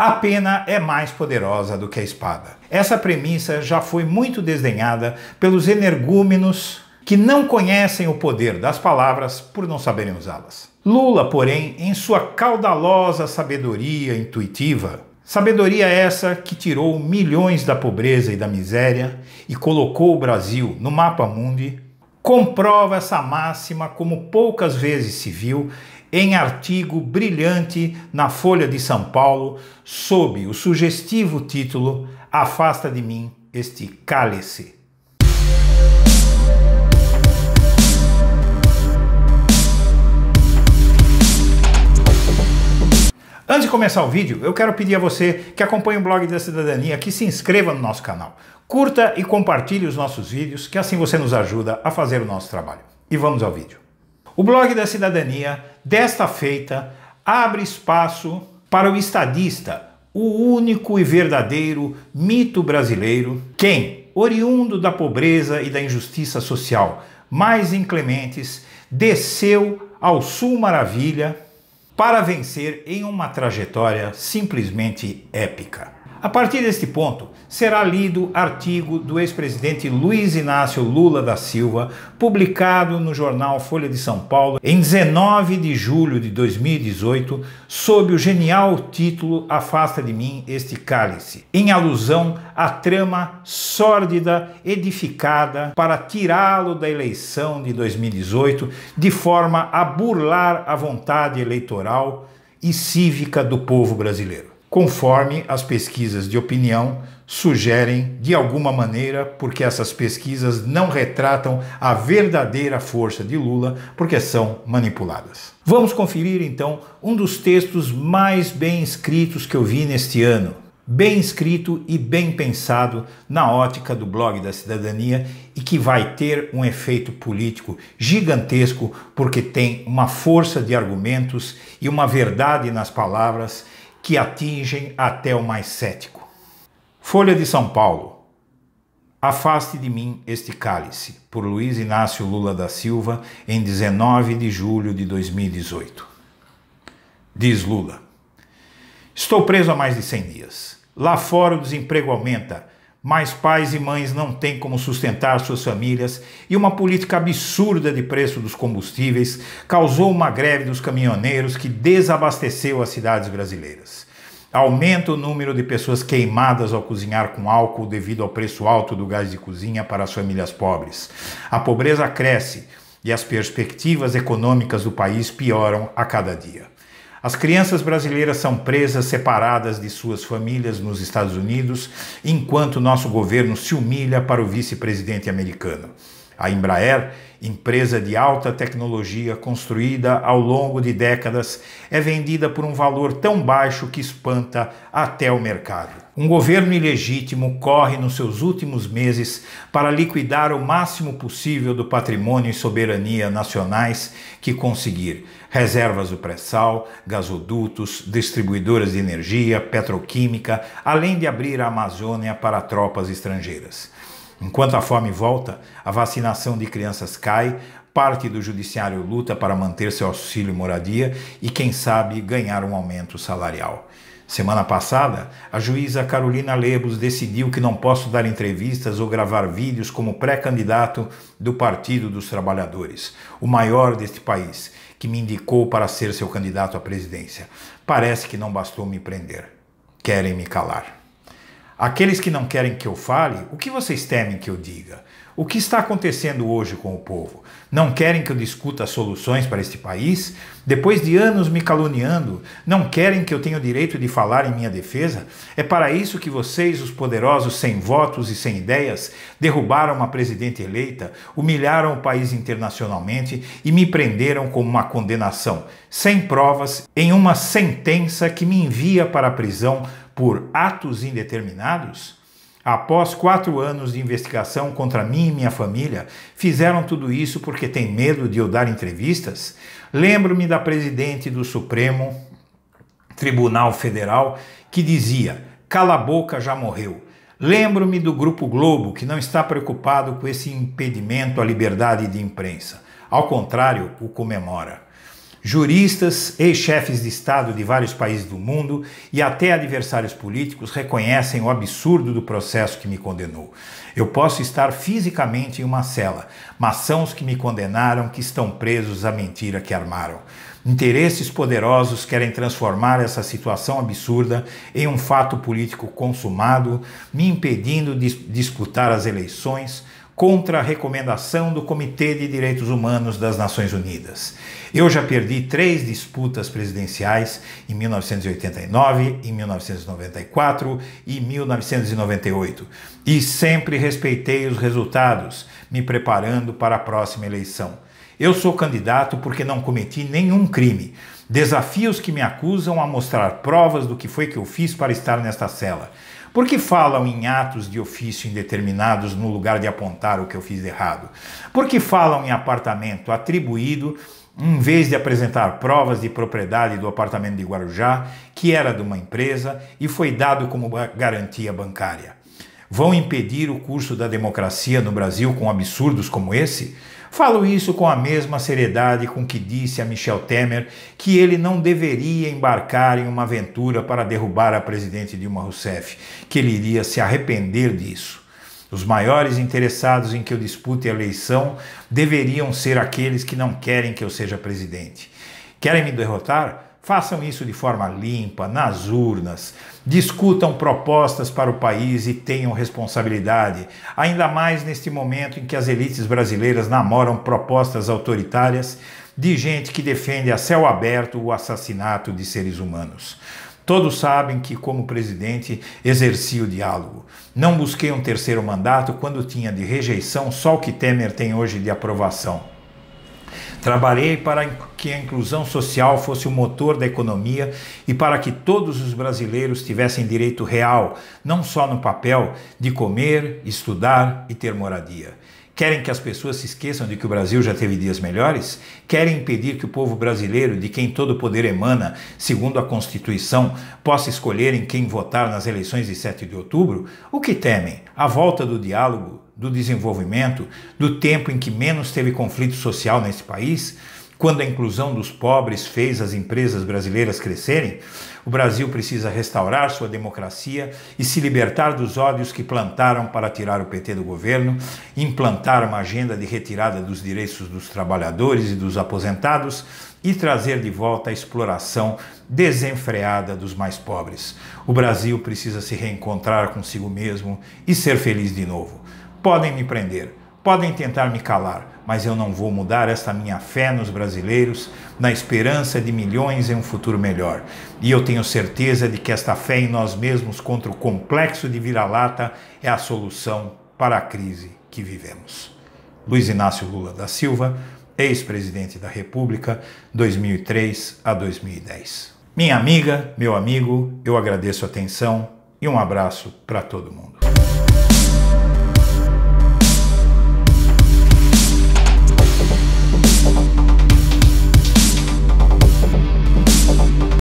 A pena é mais poderosa do que a espada. Essa premissa já foi muito desdenhada pelos energúmenos que não conhecem o poder das palavras por não saberem usá-las. Lula, porém, em sua caudalosa sabedoria intuitiva, sabedoria essa que tirou milhões da pobreza e da miséria e colocou o Brasil no mapa mundi, comprova essa máxima como poucas vezes se viu em artigo brilhante na Folha de São Paulo, sob o sugestivo título Afasta de mim este cálice. Antes de começar o vídeo, eu quero pedir a você que acompanhe o blog da cidadania, que se inscreva no nosso canal, curta e compartilhe os nossos vídeos, que assim você nos ajuda a fazer o nosso trabalho. E vamos ao vídeo. O blog da cidadania desta feita, abre espaço para o estadista, o único e verdadeiro mito brasileiro, quem, oriundo da pobreza e da injustiça social mais inclementes, desceu ao Sul Maravilha para vencer em uma trajetória simplesmente épica. A partir deste ponto, será lido artigo do ex-presidente Luiz Inácio Lula da Silva, publicado no jornal Folha de São Paulo em 19 de julho de 2018, sob o genial título Afasta de mim este cálice, em alusão à trama sórdida edificada para tirá-lo da eleição de 2018 de forma a burlar a vontade eleitoral e cívica do povo brasileiro conforme as pesquisas de opinião sugerem de alguma maneira, porque essas pesquisas não retratam a verdadeira força de Lula, porque são manipuladas. Vamos conferir então um dos textos mais bem escritos que eu vi neste ano. Bem escrito e bem pensado na ótica do blog da cidadania e que vai ter um efeito político gigantesco, porque tem uma força de argumentos e uma verdade nas palavras que atingem até o mais cético. Folha de São Paulo. Afaste de mim este cálice, por Luiz Inácio Lula da Silva, em 19 de julho de 2018. Diz Lula: Estou preso há mais de 100 dias. Lá fora o desemprego aumenta, mais pais e mães não têm como sustentar suas famílias e uma política absurda de preço dos combustíveis causou uma greve dos caminhoneiros que desabasteceu as cidades brasileiras. Aumenta o número de pessoas queimadas ao cozinhar com álcool devido ao preço alto do gás de cozinha para as famílias pobres. A pobreza cresce e as perspectivas econômicas do país pioram a cada dia. As crianças brasileiras são presas, separadas de suas famílias nos Estados Unidos, enquanto nosso governo se humilha para o vice-presidente americano. A Embraer, empresa de alta tecnologia construída ao longo de décadas, é vendida por um valor tão baixo que espanta até o mercado. Um governo ilegítimo corre nos seus últimos meses para liquidar o máximo possível do patrimônio e soberania nacionais que conseguir. Reservas do pré-sal, gasodutos, distribuidoras de energia, petroquímica, além de abrir a Amazônia para tropas estrangeiras. Enquanto a fome volta, a vacinação de crianças cai, parte do judiciário luta para manter seu auxílio moradia e, quem sabe, ganhar um aumento salarial. Semana passada, a juíza Carolina Lebos decidiu que não posso dar entrevistas ou gravar vídeos como pré-candidato do Partido dos Trabalhadores, o maior deste país, que me indicou para ser seu candidato à presidência. Parece que não bastou me prender. Querem me calar. Aqueles que não querem que eu fale, o que vocês temem que eu diga? O que está acontecendo hoje com o povo? Não querem que eu discuta soluções para este país? Depois de anos me caluniando, não querem que eu tenha o direito de falar em minha defesa? É para isso que vocês, os poderosos sem votos e sem ideias, derrubaram uma presidente eleita, humilharam o país internacionalmente e me prenderam como uma condenação, sem provas, em uma sentença que me envia para a prisão por atos indeterminados? Após quatro anos de investigação contra mim e minha família, fizeram tudo isso porque têm medo de eu dar entrevistas? Lembro-me da presidente do Supremo Tribunal Federal que dizia: cala a boca, já morreu. Lembro-me do Grupo Globo, que não está preocupado com esse impedimento à liberdade de imprensa. Ao contrário, o comemora. Juristas, ex-chefes de Estado de vários países do mundo e até adversários políticos reconhecem o absurdo do processo que me condenou. Eu posso estar fisicamente em uma cela, mas são os que me condenaram que estão presos à mentira que armaram. Interesses poderosos querem transformar essa situação absurda em um fato político consumado, me impedindo de disputar as eleições, contra a recomendação do Comitê de Direitos Humanos das Nações Unidas. Eu já perdi três disputas presidenciais em 1989, em 1994 e 1998 e sempre respeitei os resultados, me preparando para a próxima eleição. Eu sou candidato porque não cometi nenhum crime. Desafios que me acusam a mostrar provas do que foi que eu fiz para estar nesta cela. Por que falam em atos de ofício indeterminados no lugar de apontar o que eu fiz de errado? Por que falam em apartamento atribuído em vez de apresentar provas de propriedade do apartamento de Guarujá, que era de uma empresa e foi dado como garantia bancária? vão impedir o curso da democracia no Brasil com absurdos como esse? Falo isso com a mesma seriedade com que disse a Michel Temer que ele não deveria embarcar em uma aventura para derrubar a presidente Dilma Rousseff, que ele iria se arrepender disso. Os maiores interessados em que eu dispute a eleição deveriam ser aqueles que não querem que eu seja presidente. Querem me derrotar? Façam isso de forma limpa, nas urnas. Discutam propostas para o país e tenham responsabilidade, ainda mais neste momento em que as elites brasileiras namoram propostas autoritárias de gente que defende a céu aberto o assassinato de seres humanos. Todos sabem que, como presidente, exerci o diálogo. Não busquei um terceiro mandato quando tinha de rejeição só o que Temer tem hoje de aprovação. Trabalhei para que a inclusão social fosse o motor da economia e para que todos os brasileiros tivessem direito real, não só no papel, de comer, estudar e ter moradia. Querem que as pessoas se esqueçam de que o Brasil já teve dias melhores? Querem impedir que o povo brasileiro, de quem todo poder emana, segundo a Constituição, possa escolher em quem votar nas eleições de 7 de outubro? O que temem? A volta do diálogo, do desenvolvimento, do tempo em que menos teve conflito social nesse país? quando a inclusão dos pobres fez as empresas brasileiras crescerem, o Brasil precisa restaurar sua democracia e se libertar dos ódios que plantaram para tirar o PT do governo, implantar uma agenda de retirada dos direitos dos trabalhadores e dos aposentados e trazer de volta a exploração desenfreada dos mais pobres. O Brasil precisa se reencontrar consigo mesmo e ser feliz de novo. Podem me prender Podem tentar me calar, mas eu não vou mudar esta minha fé nos brasileiros, na esperança de milhões em um futuro melhor. E eu tenho certeza de que esta fé em nós mesmos contra o complexo de vira-lata é a solução para a crise que vivemos. Luiz Inácio Lula da Silva, ex-presidente da República, 2003 a 2010. Minha amiga, meu amigo, eu agradeço a atenção e um abraço para todo mundo.